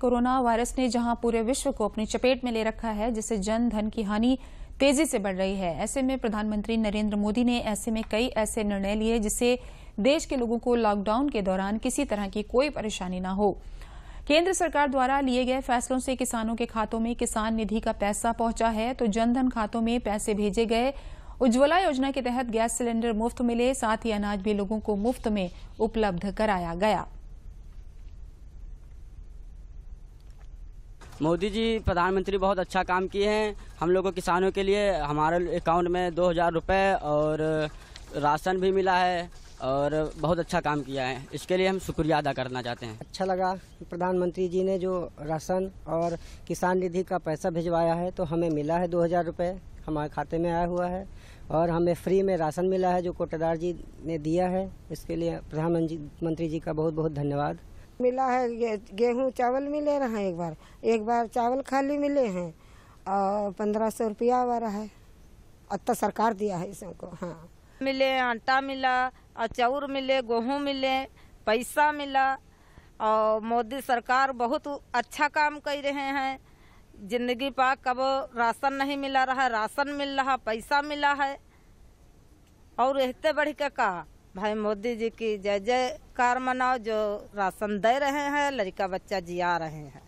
corona virus ने जहां पूरे विश्व को अपनी चपेट में ले रखा है जिससे जन धन की हानि तेजी से बढ़ रही है ऐसे में प्रधानमंत्री नरेंद्र मोदी ने ऐसे में कई ऐसे निर्णय लिए जिससे देश के लोगों को लॉकडाउन के दौरान किसी तरह की कोई परेशानी न हो केंद्र सरकार द्वारा लिए गए फैसलों से किसानों के खातों में किसान निधि का पैसा पहुंचा है तो जनधन खातों में पैसे भेजे गए उज्ज्वला योजना के तहत गैस सिलेंडर मुफ्त मिले साथ ही अनाज भी लोगों को मुफ्त में उपलब्ध कराया गया मोदी जी प्रधानमंत्री बहुत अच्छा काम किए हैं हम लोग को किसानों के लिए हमारे अकाउंट में दो हज़ार रुपये और राशन भी मिला है और बहुत अच्छा काम किया है इसके लिए हम शुक्रिया अदा करना चाहते हैं अच्छा लगा प्रधानमंत्री जी ने जो राशन और किसान निधि का पैसा भिजवाया है तो हमें मिला है दो हज़ार रुपये हमारे खाते में आया हुआ है और हमें फ्री में राशन मिला है जो कोटेदार जी ने दिया है इसके लिए प्रधानमंत्री जी का बहुत बहुत धन्यवाद मिला है गेहूँ चावल मिले रहा एक बार एक बार चावल खाली मिले हैं और पंद्रह सौ रुपया वाला है अतः तो सरकार दिया है इसको हाँ मिले आटा मिला और चाउर मिले गेहूँ मिले पैसा मिला और मोदी सरकार बहुत अच्छा काम कर रहे हैं जिंदगी पा कब राशन नहीं मिला रहा राशन मिल रहा पैसा मिला है और रहते बढ़ के कहा भाई मोदी जी की जय जयकार मनाओ जो राशन दे रहे हैं लड़का बच्चा जिया रहे हैं